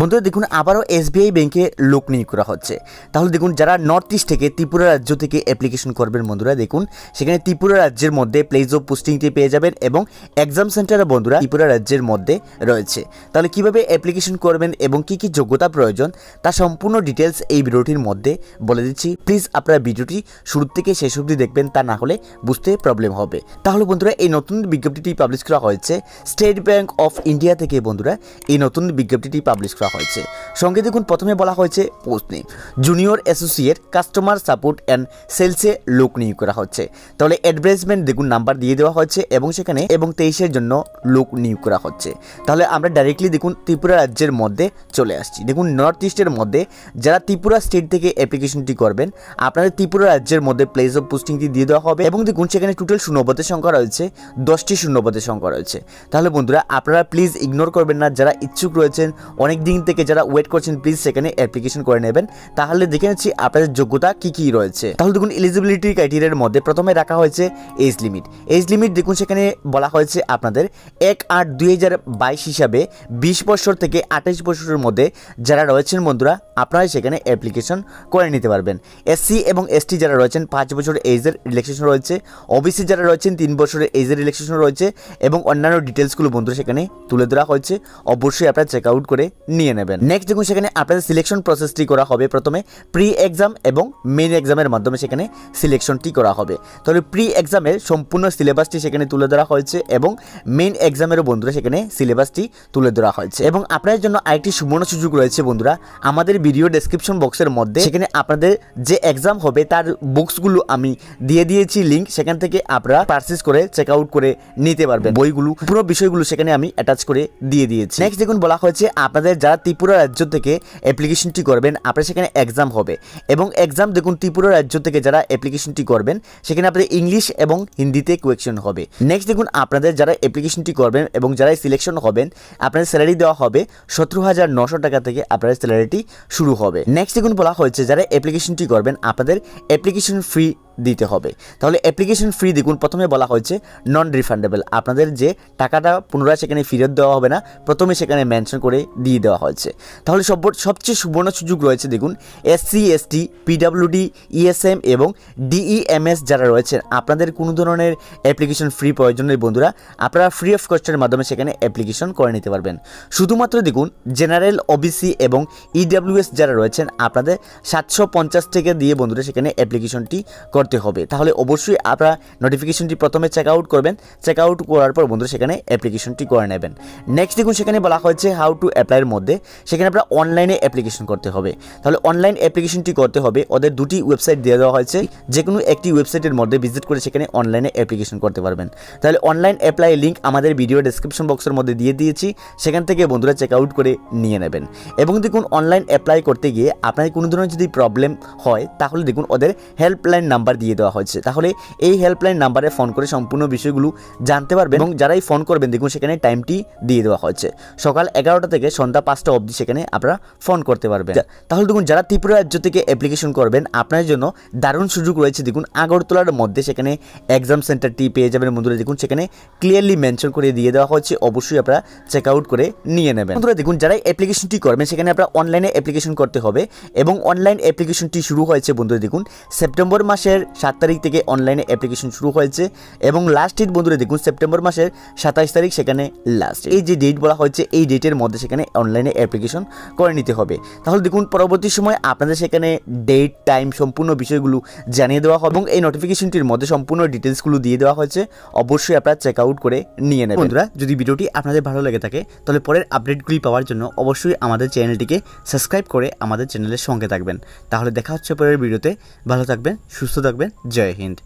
বন্ধুরা দেখুন আবারও এসবিআই ব্যাংকে লোক নিয়োগ করা হচ্ছে তাহলে দেখুন যারা নর্থ ইস্ট থেকে ত্রিপুরা রাজ্য থেকে অ্যাপ্লিকেশন করবেন বন্ধুরা দেখুন সেখানে ত্রিপুরা রাজ্যের মধ্যে প্লেস অফ পোস্টিংটি পেয়ে যাবেন এবং এক্সাম সেন্টারের বন্ধুরা ত্রিপুরা রাজ্যের মধ্যে রয়েছে তাহলে কিভাবে অ্যাপ্লিকেশন করবেন এবং কি কি যোগ্যতা প্রয়োজন তা সম্পূর্ণ ডিটেলস এই ভিডিওটির মধ্যে বলে দিচ্ছি প্লিজ আপনারা ভিডিওটি শুরু থেকে শেষ অবধি দেখবেন তা না হলে বুঝতে প্রবলেম হবে তাহলে বন্ধুরা এই নতুন বিজ্ঞপ্তিটি পাবলিশ করা হয়েছে স্টেট ব্যাংক অফ ইন্ডিয়া থেকে বন্ধুরা এই নতুন বিজ্ঞপ্তিটি পাবলিশ করা করা হয়েছে সঙ্গে দেখুন প্রথমে বলা হয়েছে post junior associate customer support and সেলসে লোক নিয়োগ করা হচ্ছে তাহলে অ্যাডভার্টাইজমেন্ট দেখুন নাম্বার দিয়ে দেওয়া হয়েছে এবং সেখানে এবং তেইশের জন্য লোক নিয়োগ করা হচ্ছে তাহলে আমরা ডাইরেক্টলি দেখুন ত্রিপুরা রাজ্যের মধ্যে চলে আসছি দেখুন নর্থ ইস্টের মধ্যে যারা ত্রিপুরা স্টেট থেকে অ্যাপ্লিকেশনটি করবেন আপনাদের ত্রিপুরা রাজ্যের মধ্যে প্লেস অফ পোস্টিংটি দিয়ে দেওয়া হবে এবং দেখুন সেখানে টোটাল শূন্যপদের সংখ্যা রয়েছে দশটি শূন্যপদের সংখ্যা রয়েছে তাহলে বন্ধুরা আপনারা প্লিজ ইগনোর করবেন না যারা ইচ্ছুক রয়েছেন অনেক দিন লিঙ্ক থেকে যারা ওয়েট করছেন প্লিজ সেখানে অ্যাপ্লিকেশন করে নেবেন তাহলে দেখে নিচ্ছি আপনাদের যোগ্যতা কি কি রয়েছে তাহলে দেখুন এলিজিবিলিটি ক্রাইটেরিয়ার মধ্যে প্রথমে রাখা হয়েছে এজ লিমিট এজ লিমিট দেখুন সেখানে বলা হয়েছে আপনাদের এক আট দুই হিসাবে বিশ বছর থেকে আঠাশ বছরের মধ্যে যারা রয়েছেন বন্ধুরা আপনারা সেখানে অ্যাপ্লিকেশন করে নিতে পারবেন এসসি এবং এসটি যারা রয়েছেন পাঁচ বছর এজের রিল্যাক্সেশন রয়েছে ওবিসি যারা রয়েছেন তিন বছরের এজের রিল্যাক্সেশন রয়েছে এবং অন্যান্য ডিটেলসগুলো বন্ধুরা সেখানে তুলে ধরা হয়েছে অবশ্যই আপনারা চেক আউট করে নিয়ে নেবেন নেক্সট দেখুন সেখানে আপনাদের সিলেকশন প্রসেসটি করা হবে প্রথমে প্রি এক্সাম এবং মেন এক্সামের মাধ্যমে সেখানে সিলেকশনটি করা হবে তাহলে প্রি এক্সামের সম্পূর্ণ সিলেবাসটি সেখানে তুলে ধরা হয়েছে এবং মেন এক্সামেরও বন্ধুরা সেখানে সিলেবাসটি তুলে ধরা হয়েছে এবং আপনাদের জন্য আরেকটি সুবর্ণ সুযোগ রয়েছে বন্ধুরা আমাদের ভিডিও ডেসক্রিপশন বক্সের মধ্যে সেখানে আপনাদের যে এক্সাম হবে তার বুকসগুলো আমি দিয়ে দিয়েছি লিঙ্ক সেখান থেকে আপনারা পার্সেস করে চেক আউট করে নিতে পারবেন বইগুলো পুরো বিষয়গুলো সেখানে আমি অ্যাটাচ করে দিয়ে দিয়েছি নেক্সট দেখুন বলা হয়েছে আপনাদের যারা ত্রিপুরা রাজ্য থেকে অ্যাপ্লিকেশনটি করবেন আপনার সেখানে এক্সাম হবে এবং এক্সাম দেখুন ত্রিপুরা রাজ্য থেকে যারা অ্যাপ্লিকেশনটি করবেন সেখানে আপনাদের ইংলিশ এবং হিন্দিতে কোয়েকশন হবে নেক্সট দেখুন আপনাদের যারা অ্যাপ্লিকেশনটি করবেন এবং যারা সিলেকশন হবেন আপনাদের স্যালারি দেওয়া হবে সতেরো হাজার নশো টাকা থেকে আপনার স্যালারিটি শুরু হবে নেক্সট দেখুন বলা হয়েছে যারা অ্যাপ্লিকেশনটি করবেন আপনাদের অ্যাপ্লিকেশন ফ্রি দিতে হবে তাহলে অ্যাপ্লিকেশন ফি দেখুন প্রথমে বলা হয়েছে নন রিফান্ডেবল আপনাদের যে টাকাটা পুনরায় সেখানে ফেরত দেওয়া হবে না প্রথমে সেখানে মেনশন করে দিয়ে দেওয়া হয়েছে তাহলে সব সবচেয়ে সুবর্ণ সুযোগ রয়েছে দেখুন এসসি এসটি পিডাব্লিউডি ইএসএম এবং ডিইএমএস e যারা রয়েছেন আপনাদের কোনো ধরনের অ্যাপ্লিকেশন ফ্রি প্রয়োজনের বন্ধুরা আপনারা ফ্রি অফ কস্টের মাধ্যমে সেখানে অ্যাপ্লিকেশন করে নিতে পারবেন শুধুমাত্র দেখুন জেনারেল ওবিসি এবং ইডাব্লিউএস e যারা রয়েছেন আপনাদের সাতশো পঞ্চাশ থেকে দিয়ে বন্ধুরা সেখানে অ্যাপ্লিকেশনটি করে করতে হবে তাহলে অবশ্যই আপনারা নোটিফিকেশনটি প্রথমে চেক আউট করবেন চেক আউট করার পর বন্ধুরা সেখানে অ্যাপ্লিকেশনটি করে নেবেন নেক্সট দেখুন সেখানে বলা হয়েছে হাউ টু অ্যাপ্লাইয়ের মধ্যে সেখানে আপনারা অনলাইনে অ্যাপ্লিকেশন করতে হবে তাহলে অনলাইন অ্যাপ্লিকেশনটি করতে হবে ওদের দুটি ওয়েবসাইট দিয়ে দেওয়া হয়েছে যে কোনো একটি ওয়েবসাইটের মধ্যে ভিজিট করে সেখানে অনলাইনে অ্যাপ্লিকেশন করতে পারবেন তাহলে অনলাইন অ্যাপ্লাই লিঙ্ক আমাদের ভিডিও ডেসক্রিপশন বক্সের মধ্যে দিয়ে দিয়েছি সেখান থেকে বন্ধুরা চেক আউট করে নিয়ে নেবেন এবং দেখুন অনলাইন অ্যাপ্লাই করতে গিয়ে আপনার কোনো ধরনের যদি প্রবলেম হয় তাহলে দেখুন ওদের হেল্পলাইন নাম্বার দিয়ে দেওয়া হয়েছে তাহলে এই হেল্পলাইন নাম্বারে ফোন করে সম্পূর্ণ বিষয়গুলো জানতে পারবেন এবং যারাই ফোন করবেন দেখুন সেখানে টাইমটি দিয়ে দেওয়া হয়েছে সকাল এগারোটা থেকে সন্ধ্যা পাঁচটা অবধি সেখানে আপনারা ফোন করতে পারবেন আচ্ছা। তাহলে দেখুন যারা ত্রিপুরা রাজ্য থেকে অ্যাপ্লিকেশন করবেন আপনার জন্য দারুণ সুযোগ রয়েছে দেখুন আগরতলার মধ্যে সেখানে এক্সাম সেন্টারটি পেয়ে যাবেন বন্ধুরা দেখুন সেখানে ক্লিয়ারলি মেনশন করে দিয়ে দেওয়া হচ্ছে অবশ্যই আপনারা চেক আউট করে নিয়ে নেবেন বন্ধুরা দেখুন যারা অ্যাপ্লিকেশনটি করবেন সেখানে আপনারা অনলাইনে অ্যাপ্লিকেশন করতে হবে এবং অনলাইন অ্যাপ্লিকেশনটি শুরু হয়েছে বন্ধুরা দেখুন সেপ্টেম্বর মাসের সাত তারিখ থেকে অনলাইনে অ্যাপ্লিকেশন শুরু হয়েছে এবং লাস্ট ডেট বন্ধুরা দেখুন সেপ্টেম্বর মাসের সাতাইশ তারিখ সেখানে লাস্ট এই যে ডেট বলা হয়েছে এই ডেটের মধ্যে সেখানে অনলাইনে অ্যাপ্লিকেশন করে নিতে হবে তাহলে দেখুন পরবর্তী সময় আপনাদের সেখানে ডেট টাইম সম্পূর্ণ বিষয়গুলো জানিয়ে দেওয়া হবে এবং এই নোটিফিকেশনটির মধ্যে সম্পূর্ণ ডিটেলসগুলো দিয়ে দেওয়া হয়েছে অবশ্যই আপনারা চেক আউট করে নিয়ে নেবেন বন্ধুরা যদি ভিডিওটি আপনাদের ভালো লেগে থাকে তাহলে পরের আপডেটগুলি পাওয়ার জন্য অবশ্যই আমাদের চ্যানেলটিকে সাবস্ক্রাইব করে আমাদের চ্যানেলের সঙ্গে থাকবেন তাহলে দেখা হচ্ছে পরের ভিডিওতে ভালো থাকবেন সুস্থ থাকবেন থাকবেন জয় হিন্দ